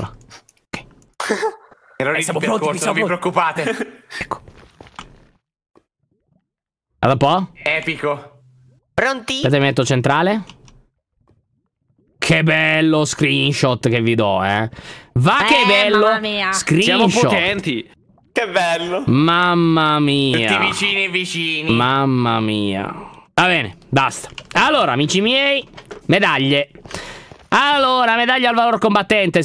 piccola. Ok. Ero eh, siamo pronti, siamo non pronti. vi preoccupate. ecco. Guarda un po'. Epico. Pronti? Aspetta, metto centrale. Che bello screenshot che vi do, eh. Va eh, che bello. Mamma mia. Screenshot. Siamo potenti. Che bello. Mamma mia. Tutti vicini vicini. Mamma mia. Va bene, basta. Allora, amici miei, medaglie. Allora, medaglia al valor combattente.